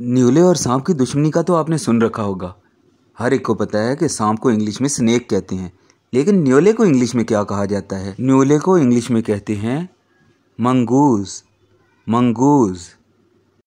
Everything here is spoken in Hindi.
न्यूले और सांप की दुश्मनी का तो आपने सुन रखा होगा हर एक को पता है कि सांप को इंग्लिश में स्नेक कहते हैं लेकिन न्यूले को इंग्लिश में क्या कहा जाता है न्यूले को इंग्लिश में कहते हैं मंगूज मंगूज़